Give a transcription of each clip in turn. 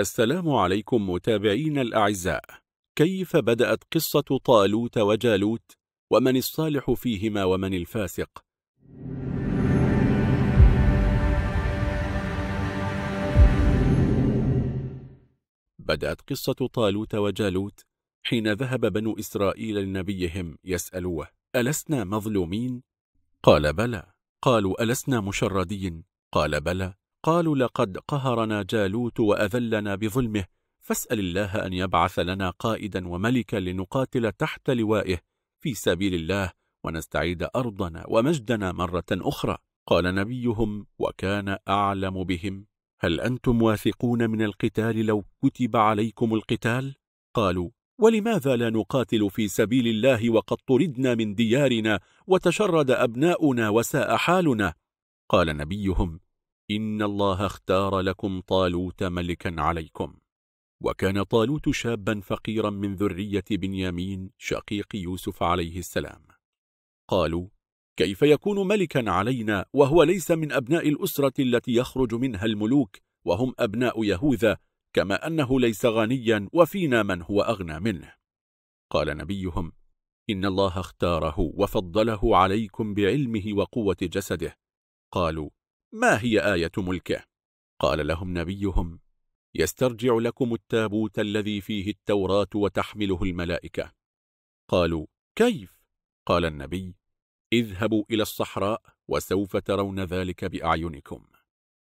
السلام عليكم متابعين الأعزاء كيف بدأت قصة طالوت وجالوت ومن الصالح فيهما ومن الفاسق بدأت قصة طالوت وجالوت حين ذهب بنو إسرائيل لنبيهم يسألوه ألسنا مظلومين؟ قال بلى قالوا ألسنا مشردين؟ قال بلى قالوا لقد قهرنا جالوت وأذلنا بظلمه فاسأل الله أن يبعث لنا قائدا وملكا لنقاتل تحت لوائه في سبيل الله ونستعيد أرضنا ومجدنا مرة أخرى قال نبيهم وكان أعلم بهم هل أنتم واثقون من القتال لو كتب عليكم القتال؟ قالوا ولماذا لا نقاتل في سبيل الله وقد طردنا من ديارنا وتشرد أبناؤنا وساء حالنا؟ قال نبيهم إن الله اختار لكم طالوت ملكا عليكم وكان طالوت شابا فقيرا من ذرية بنيامين شقيق يوسف عليه السلام قالوا كيف يكون ملكا علينا وهو ليس من أبناء الأسرة التي يخرج منها الملوك وهم أبناء يهوذا كما أنه ليس غنيا وفينا من هو أغنى منه قال نبيهم إن الله اختاره وفضله عليكم بعلمه وقوة جسده قالوا ما هي آية ملكه؟ قال لهم نبيهم يسترجع لكم التابوت الذي فيه التوراة وتحمله الملائكة قالوا كيف؟ قال النبي اذهبوا إلى الصحراء وسوف ترون ذلك بأعينكم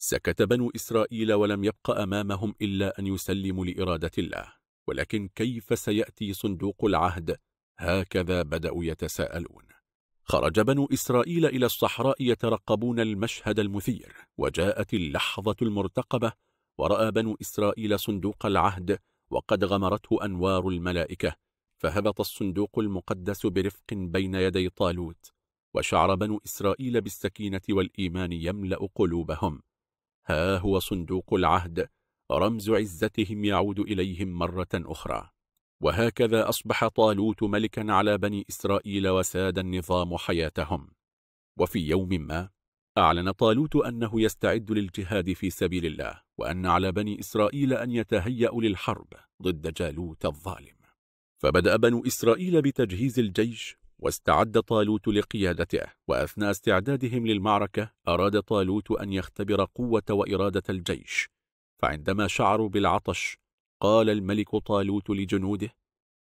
سكت بنو إسرائيل ولم يبق أمامهم إلا أن يسلموا لإرادة الله ولكن كيف سيأتي صندوق العهد؟ هكذا بدأوا يتساءلون خرج بنو إسرائيل إلى الصحراء يترقبون المشهد المثير وجاءت اللحظة المرتقبة ورأى بنو إسرائيل صندوق العهد وقد غمرته أنوار الملائكة فهبط الصندوق المقدس برفق بين يدي طالوت وشعر بنو إسرائيل بالسكينة والإيمان يملأ قلوبهم ها هو صندوق العهد رمز عزتهم يعود إليهم مرة أخرى وهكذا أصبح طالوت ملكا على بني إسرائيل وساد النظام حياتهم وفي يوم ما أعلن طالوت أنه يستعد للجهاد في سبيل الله وأن على بني إسرائيل أن يتهيأوا للحرب ضد جالوت الظالم فبدأ بنو إسرائيل بتجهيز الجيش واستعد طالوت لقيادته وأثناء استعدادهم للمعركة أراد طالوت أن يختبر قوة وإرادة الجيش فعندما شعروا بالعطش قال الملك طالوت لجنوده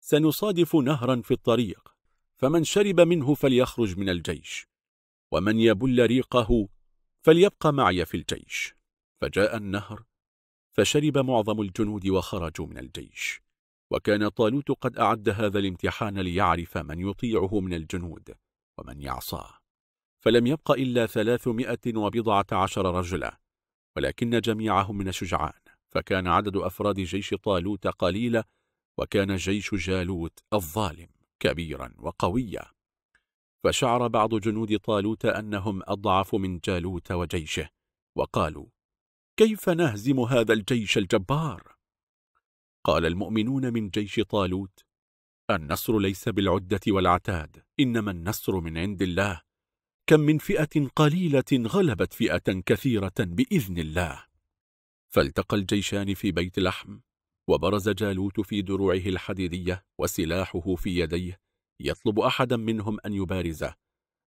سنصادف نهرا في الطريق فمن شرب منه فليخرج من الجيش ومن يبل ريقه فليبقى معي في الجيش فجاء النهر فشرب معظم الجنود وخرجوا من الجيش وكان طالوت قد أعد هذا الامتحان ليعرف من يطيعه من الجنود ومن يعصاه فلم يبق إلا ثلاثمائة وبضعة عشر رجلا ولكن جميعهم من الشجعان فكان عدد أفراد جيش طالوت قليلا وكان جيش جالوت الظالم كبيرا وقويا فشعر بعض جنود طالوت أنهم أضعف من جالوت وجيشه وقالوا كيف نهزم هذا الجيش الجبار؟ قال المؤمنون من جيش طالوت النصر ليس بالعدة والعتاد إنما النصر من عند الله كم من فئة قليلة غلبت فئة كثيرة بإذن الله فالتقى الجيشان في بيت لحم وبرز جالوت في دروعه الحديدية وسلاحه في يديه يطلب أحدا منهم أن يبارزه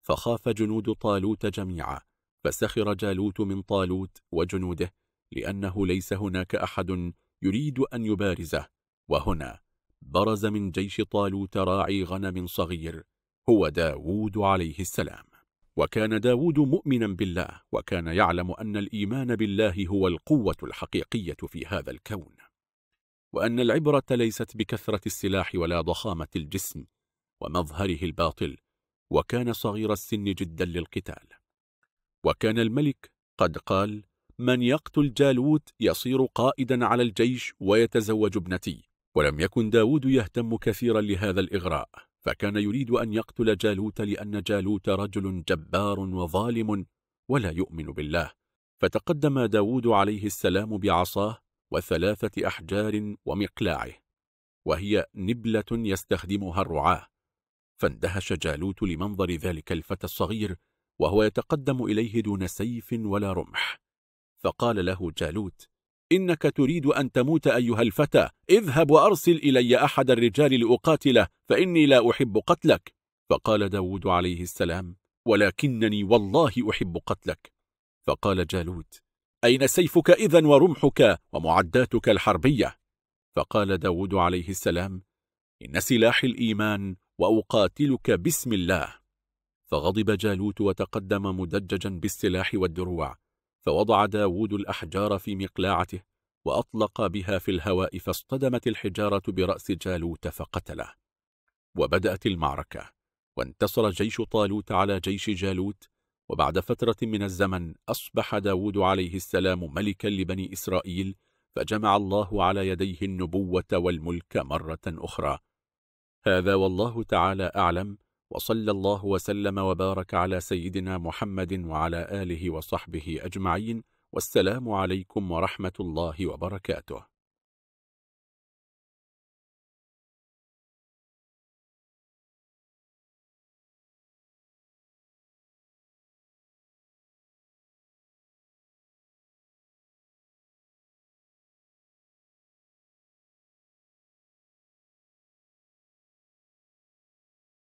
فخاف جنود طالوت جميعا فسخر جالوت من طالوت وجنوده لأنه ليس هناك أحد يريد أن يبارزه وهنا برز من جيش طالوت راعي غنم صغير هو داوود عليه السلام وكان داود مؤمنا بالله وكان يعلم أن الإيمان بالله هو القوة الحقيقية في هذا الكون وأن العبرة ليست بكثرة السلاح ولا ضخامة الجسم ومظهره الباطل وكان صغير السن جدا للقتال وكان الملك قد قال من يقتل جالوت يصير قائدا على الجيش ويتزوج ابنتي ولم يكن داود يهتم كثيرا لهذا الإغراء فكان يريد أن يقتل جالوت لأن جالوت رجل جبار وظالم ولا يؤمن بالله فتقدم داود عليه السلام بعصاه وثلاثة أحجار ومقلاعه وهي نبلة يستخدمها الرعاة فاندهش جالوت لمنظر ذلك الفتى الصغير وهو يتقدم إليه دون سيف ولا رمح فقال له جالوت إنك تريد أن تموت أيها الفتى اذهب وأرسل إلي أحد الرجال لأقاتله فإني لا أحب قتلك فقال داود عليه السلام ولكنني والله أحب قتلك فقال جالوت أين سيفك إذا ورمحك ومعداتك الحربية فقال داود عليه السلام إن سلاح الإيمان وأقاتلك بسم الله فغضب جالوت وتقدم مدججا بالسلاح والدروع فوضع داود الأحجار في مقلاعته وأطلق بها في الهواء فاصطدمت الحجارة برأس جالوت فقتله وبدأت المعركة وانتصر جيش طالوت على جيش جالوت وبعد فترة من الزمن أصبح داود عليه السلام ملكا لبني إسرائيل فجمع الله على يديه النبوة والملك مرة أخرى هذا والله تعالى أعلم وصلى الله وسلم وبارك على سيدنا محمد وعلى آله وصحبه أجمعين والسلام عليكم ورحمة الله وبركاته